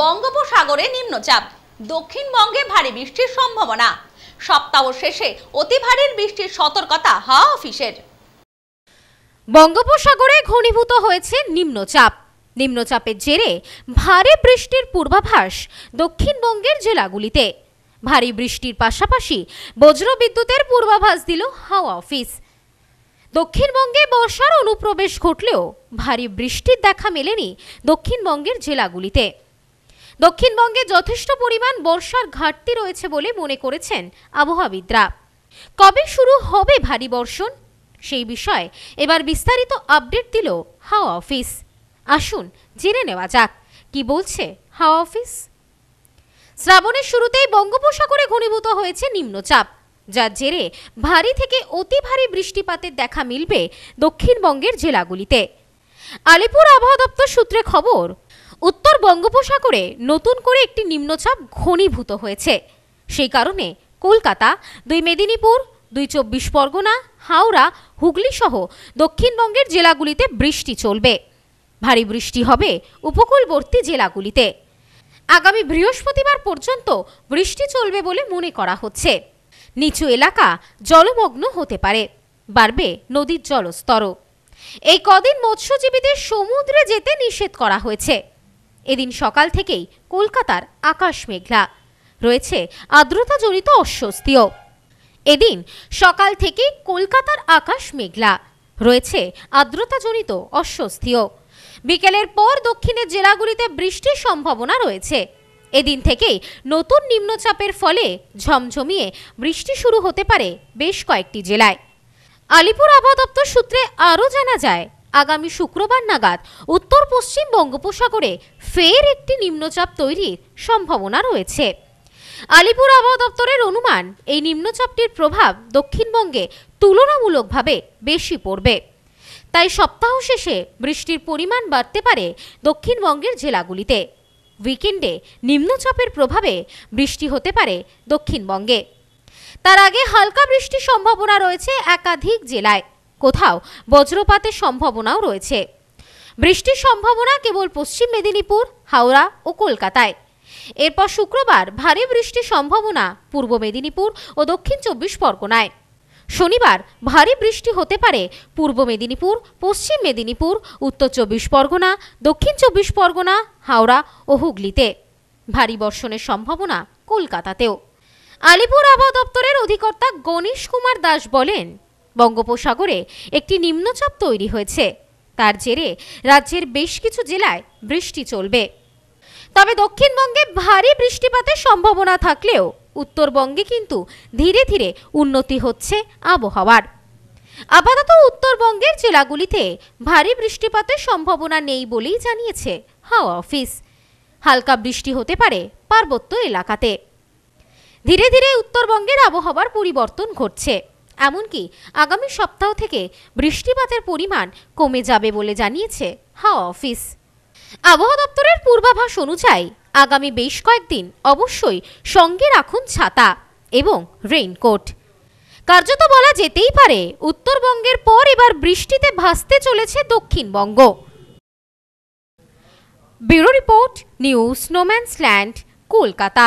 বঙ্গোপসাগরে নিম্নচাপ দক্ষিণবঙ্গে ভারী বৃষ্টির সম্ভাবনা সপ্তাহ শেষে অতি ভারীর বৃষ্টির সতর্কতা হাওয়া অফিসের বঙ্গোপসাগরে ঘনীভূত হয়েছে নিম্নচাপ নিম্নচাপের জেরে ভারী বৃষ্টির পূর্বাভাস দক্ষিণবঙ্গের জেলাগুলিতে ভারী বৃষ্টির পাশাপাশি বজ্রবিদ্যুতের পূর্বাভাস দিল হাওয়া অফিস দক্ষিণবঙ্গে বর্ষার অনুপ্রবেশ ঘটলেও ভারী বৃষ্টির দেখা মেলেনি দক্ষিণবঙ্গের জেলাগুলিতে দক্ষিণবঙ্গে যথেষ্ট পরিমাণ বর্ষার ঘাটতি রয়েছে বলে মনে করেছেন আবহাওয়াবিদরা কবে শুরু হবে ভারী বর্ষণ সেই বিষয়ে এবার বিস্তারিত আপডেট দিল হাওয়া অফিস আসুন জেনে নেওয়া যাক কি বলছে হাওয়া অফিস শ্রাবণের শুরুতেই বঙ্গোপসাগরে ঘনীভূত হয়েছে নিম্নচাপ যার জেরে ভারী থেকে অতি ভারী বৃষ্টিপাতের দেখা মিলবে দক্ষিণবঙ্গের জেলাগুলিতে আলিপুর আবহাওয়া দপ্তর সূত্রে খবর উত্তর বঙ্গোপসাগরে নতুন করে একটি নিম্নচাপ ঘনীভূত হয়েছে সেই কারণে কলকাতা দুই মেদিনীপুর দুই চব্বিশ পরগনা হাওড়া হুগলি সহ দক্ষিণবঙ্গের জেলাগুলিতে বৃষ্টি চলবে ভারী বৃষ্টি হবে উপকূলবর্তী জেলাগুলিতে আগামী বৃহস্পতিবার পর্যন্ত বৃষ্টি চলবে বলে মনে করা হচ্ছে নিচু এলাকা জলমগ্ন হতে পারে বাড়বে নদীর জলস্তর এই কদিন মৎস্যজীবীদের সমুদ্রে যেতে নিষেধ করা হয়েছে এদিন সকাল থেকেই কলকাতার আকাশ মেঘলা রয়েছে আর্দ্রতাজনিত অস্বস্তিও এদিন সকাল থেকে কলকাতার আকাশ মেঘলা রয়েছে আর্দ্রতাজনিত অস্বস্তিও বিকেলের পর দক্ষিণের জেলাগুলিতে বৃষ্টির সম্ভাবনা রয়েছে এদিন থেকেই নতুন নিম্নচাপের ফলে ঝমঝমিয়ে বৃষ্টি শুরু হতে পারে বেশ কয়েকটি জেলায় আলিপুর আবহাওয়া দপ্তর সূত্রে আরও জানা যায় আগামী শুক্রবার নাগাদ উত্তর পশ্চিম বঙ্গোপসাগরে ফের একটি নিম্নচাপ তৈরির সম্ভাবনা রয়েছে আলিপুর আবহাওয়া দপ্তরের অনুমান এই নিম্নচাপটির প্রভাব দক্ষিণবঙ্গে তুলনামূলকভাবে বেশি পড়বে তাই সপ্তাহ শেষে বৃষ্টির পরিমাণ বাড়তে পারে দক্ষিণবঙ্গের জেলাগুলিতে উইকেন্ডে নিম্নচাপের প্রভাবে বৃষ্টি হতে পারে দক্ষিণবঙ্গে তার আগে হালকা বৃষ্টির সম্ভাবনা রয়েছে একাধিক জেলায় কোথাও বজ্রপাতের সম্ভাবনাও রয়েছে বৃষ্টির সম্ভাবনা কেবল পশ্চিম মেদিনীপুর হাওড়া ও কলকাতায় এরপর শুক্রবার ভারী বৃষ্টির সম্ভাবনা পূর্ব মেদিনীপুর ও দক্ষিণ চব্বিশ পরগনায় শনিবার ভারী বৃষ্টি হতে পারে পূর্ব মেদিনীপুর পশ্চিম মেদিনীপুর উত্তর চব্বিশ পরগনা দক্ষিণ চব্বিশ পরগনা হাওড়া ও হুগলিতে ভারী বর্ষণের সম্ভাবনা কলকাতাতেও আলিপুর আবহাওয়া দপ্তরের অধিকর্তা গণেশ কুমার দাস বলেন বঙ্গোপসাগরে একটি নিম্নচাপ তৈরি হয়েছে তার জেরে রাজ্যের বেশ কিছু জেলায় বৃষ্টি চলবে তবে দক্ষিণবঙ্গে ভারী বৃষ্টিপাতের সম্ভাবনা থাকলেও উত্তরবঙ্গে কিন্তু ধীরে ধীরে উন্নতি হচ্ছে আবহাওয়ার আপাতত উত্তরবঙ্গের জেলাগুলিতে ভারী বৃষ্টিপাতের সম্ভাবনা নেই বলেই জানিয়েছে হাওয়া অফিস হালকা বৃষ্টি হতে পারে পার্বত্য এলাকাতে ধীরে ধীরে উত্তরবঙ্গের আবহাওয়ার পরিবর্তন ঘটছে এমনকি আগামী সপ্তাহ থেকে বৃষ্টিপাতের পরিমাণ কমে যাবে বলে জানিয়েছে হাওয়া অফিস আবহাওয়া দপ্তরের পূর্বাভাস অনুযায়ী আগামী বেশ কয়েকদিন অবশ্যই সঙ্গে রাখুন ছাতা এবং রেইনকোট কার্যত বলা যেতেই পারে উত্তরবঙ্গের পর এবার বৃষ্টিতে ভাসতে চলেছে Dakshinbanga bureau report news snowman's land Kolkata